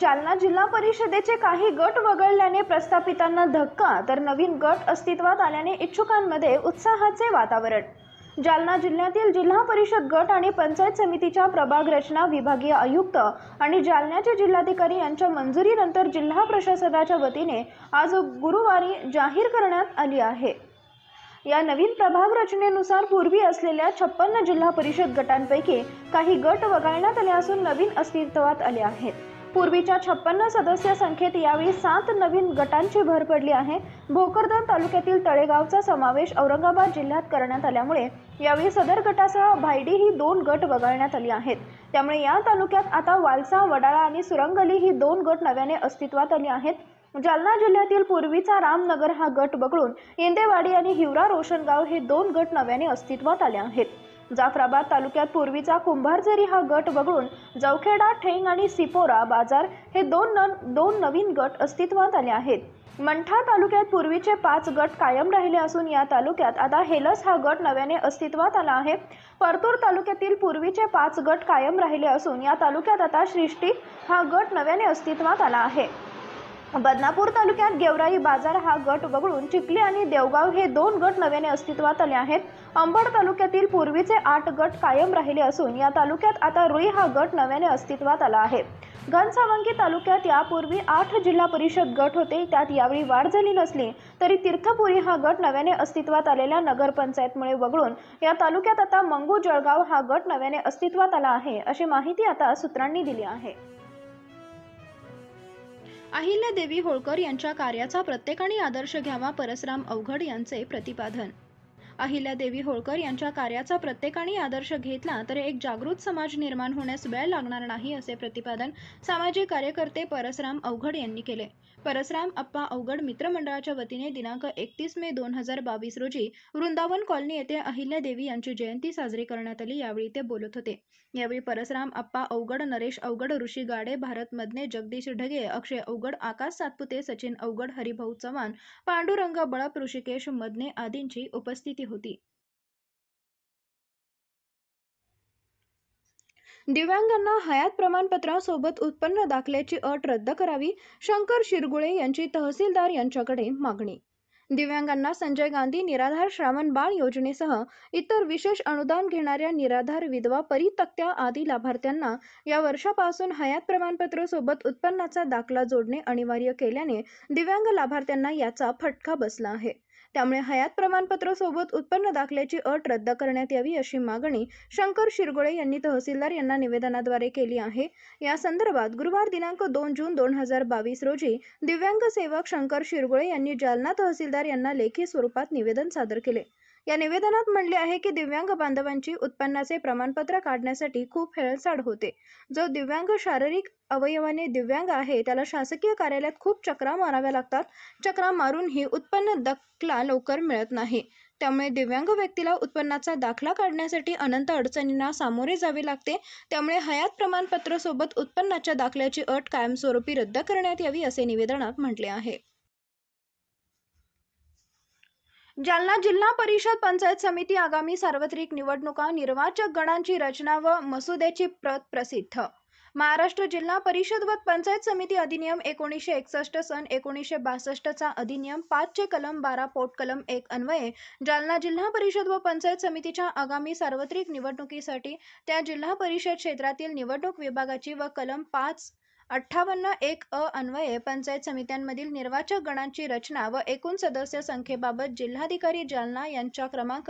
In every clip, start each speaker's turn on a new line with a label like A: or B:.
A: जालना जिल्हा परिषदेचे काही गट वगळल्याने प्रस्थापितांना धक्का तर नवीन गट अस्तित्वात आल्याने इच्छुकांमध्ये उत्साहाचे वातावरण जालना जिल्ह्यातील जिल्हा परिषद गट आणि पंचायत समितीच्या प्रभाग रचना विभागीय आयुक्त आणि जालन्याचे जिल्हाधिकारी यांच्या मंजुरीनंतर जिल्हा प्रशासनाच्या वतीने आज गुरुवारी जाहीर करण्यात आली आहे या नवीन प्रभाग रचनेनुसार पूर्वी असलेल्या छप्पन्न जिल्हा परिषद गटांपैकी काही गट वगळण्यात आले असून नवीन अस्तित्वात आले आहेत पूर्वीच्या छप्पन्न सदस्य संख्येत यावेळी सात नवीन गटांची भर पडली आहे भोकरदन तालुक्यातील तळेगावचा समावेश औरंगाबाद जिल्ह्यात करण्यात आल्यामुळे यावेळी सदर गटासह भायडी ही दोन गट वगळण्यात आली आहेत त्यामुळे या तालुक्यात आता वालसा वडाळा आणि सुरंगली ही दोन गट नव्याने अस्तित्वात आली आहेत जालना जिल्ह्यातील पूर्वीचा रामनगर हा गट वगळून इंदेवाडी आणि हिवरा रोशनगाव हे दोन गट नव्याने अस्तित्वात आले आहेत जाफराबाद तालुक्यात पूर्वीचा कुंभारझरी हा गट वगळून जवखेडा ठेंग आणि सिपोरा बाजार हे दोन न दोन नवीन गट अस्तित्वात आले आहेत मंठा तालुक्यात पूर्वीचे पाच गट कायम राहिले असून या तालुक्यात आता हेलस हा गट नव्याने अस्तित्वात आला आहे परतूर तालुक्यातील पूर्वीचे पाच गट कायम राहिले असून या तालुक्यात आता श्रिष्टी हा गट नव्याने अस्तित्वात आला आहे बदनापूर तालुक्यात गेवराई बाजार हा गट वगळून चिखली आणि देवगाव हे दोन गट नव्याने अस्तित्वात आले आहेत अंबड तालुक्यातील पूर्वीचे आठ गट कायम राहिले असून या तालुक्यात आता रुई हा गट नव्याने अस्तित्वात आला आहे घनसावंगी तालुक्यात यापूर्वी आठ जिल्हा परिषद गट होते त्यात यावेळी वाढ झाली नसली तरी तीर्थपुरी हा गट नव्याने अस्तित्वात आलेल्या नगरपंचायतमुळे वगळून या तालुक्यात आता मंगू जळगाव हा गट नव्याने अस्तित्वात आला आहे अशी माहिती आता सूत्रांनी दिली आहे अहिल्यादेवी होळकर यांच्या कार्याचा प्रत्येकाने आदर्श घ्यावा परसराम अवघड यांचे प्रतिपादन अहिल्यादेवी होळकर यांच्या कार्याचा प्रत्येकाने आदर्श घेतला तर एक जागृत समाज निर्माण होण्यास वेळ लागणार नाही असे प्रतिपादन सामाजिक कार्यकर्ते परसराम अवघड यांनी केले परसराम अप्पा अवघड मित्रमंडळाच्या वतीने दिनांक एकतीस मे दोन हजार बावीस रोजी वृंदावन कॉलनी येथे अहिल्यादेवी यांची जयंती साजरी करण्यात आली यावेळी ते बोलत होते यावेळी परसराम अप्पा अवघड नरेश अवघड ऋषी गाडे भारत मदने जगदीश ढगे अक्षय अवघड आकाश सातपुते सचिन अवघड हरिभाऊ चव्हाण पांडुरंग बळप ऋषिकेश मदने आदींची उपस्थिती होती होती दिव्यांगांना हयात प्रमाणपत्रासोबत उत्पन्न दाखल्याची अट रद्द करावी शंकर शिरगुळे यांची तहसीलदार यांच्याकडे मागणी दिव्यांगांना संजय गांधी निराधार श्रावण बाळ योजनेसह इतर विशेष अनुदान घेणाऱ्या निराधार विधवा परितक्त्या आदी लाभार्थ्यांना या वर्षापासून हयात प्रमाणपत्र सोबत उत्पन्नाचा दाखला जोडणे अनिवार्य केल्याने दिव्यांग लाभार्थ्यांना याचा फटका बसला आहे त्यामुळे हयात प्रमाणपत्र सोबत उत्पन्न दाखल्याची अट रद्द करण्यात यावी अशी मागणी शंकर शिरगोळे यांनी तहसीलदार यांना निवेदनाद्वारे केली आहे या संदर्भात गुरुवार दिनांक दोन जून दोन हजार बावीस रोजी दिव्यांग सेवक शंकर शिरगोळे यांनी जालना तहसीलदार यांना लेखी स्वरूपात निवेदन सादर केले या निवेदनात म्हणले आहे की दिव्यांग बांधवांची उत्पन्नाचे प्रमाणपत्र काढण्यासाठी खूप हेळसाड होते जो दिव्यांग शारीरिक अवयवाने दिव्यांग आहे त्याला शासकीय कार्यालयात खूप चक्रा माराव्या लागतात चक्रा मारूनही उत्पन्न दखला लवकर मिळत नाही त्यामुळे दिव्यांग व्यक्तीला उत्पन्नाचा दाखला काढण्यासाठी अनंत अडचणींना सामोरे जावे लागते त्यामुळे हयात प्रमाणपत्र सोबत उत्पन्नाच्या दाखल्याची अट कायमस्वरूपी रद्द करण्यात यावी असे निवेदनात म्हटले आहे जालना जिल्हा परिषद पंचायत समिती आगामी सार्वत्रिक निवडणुका निर्वाचक गणांची रचना व मसुद्याची प्रत प्रसिद्ध महाराष्ट्र जिल्हा परिषद व पंचायत समिती अधिनियम एकोणीसशे एकसष्ट सन एकोणीसशे बासष्टचा अधिनियम पाचचे कलम बारा पोट कलम एक अन्वये जालना जिल्हा परिषद व पंचायत समितीच्या आगामी सार्वत्रिक निवडणुकीसाठी त्या जिल्हा परिषद क्षेत्रातील निवडणूक विभागाची व कलम पाच अठ्ठावन्न एक अ अन्वये पंचायत समित्यांमधील निर्वाचक गणांची रचना व एकूण सदस्य संख्येबाबत जिल्हाधिकारी जालना यांच्या क्रमांक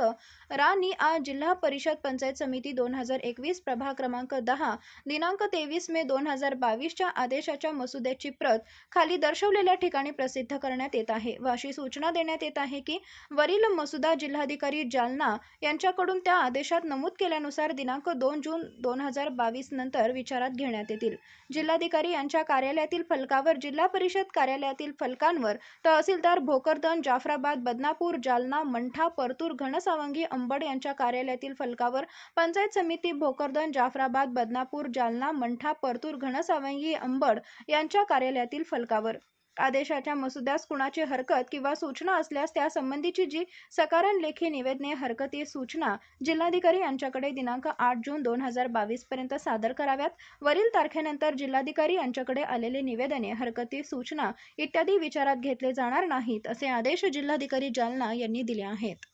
A: रानी आ जिल्हा परिषद पंचायत समिती दोन हजार एकवीस प्रभाग क्रमांक दहा दिनांक तेवीस मे दोन हजार बावीसच्या आदेशाच्या मसुद्याची प्रत खाली दर्शवलेल्या ठिकाणी प्रसिद्ध करण्यात येत आहे व अशी सूचना देण्यात येत आहे की वरील मसुदा जिल्हाधिकारी जालना यांच्याकडून त्या आदेशात नमूद केल्यानुसार दिनांक दोन जून दोन हजार बावीस नंतर विचारात घेण्यात येतील जिल्हाधिकारी यांच्या कार्यालयातील फलकावर जिल्हा परिषद कार्यालयातील फलकांवर तहसीलदार भोकरदन जाफराबाद बदनापूर जालना मंठा परतूर घनसावंगी अंबड यांच्या कार्यालयातील फलकावर पंचायत समिती भोकरदन जाफराबाद बदनापूर जालना मंठा परतूर घनसावंगी अंबड यांच्या कार्यालयातील फलकावर आदेशाच्या मसुद्यास कुणाची हरकत किंवा सूचना असल्यास त्यासंबंधीची जी सकारण लेखी निवेदने हरकती सूचना जिल्हाधिकारी यांच्याकडे दिनांक आठ जून दोन हजार बावीस पर्यंत सादर कराव्यात वरील तारखेनंतर जिल्हाधिकारी यांच्याकडे आलेले निवेदने हरकती सूचना इत्यादी विचारात घेतले जाणार नाहीत असे आदेश जिल्हाधिकारी जालना यांनी दिले आहेत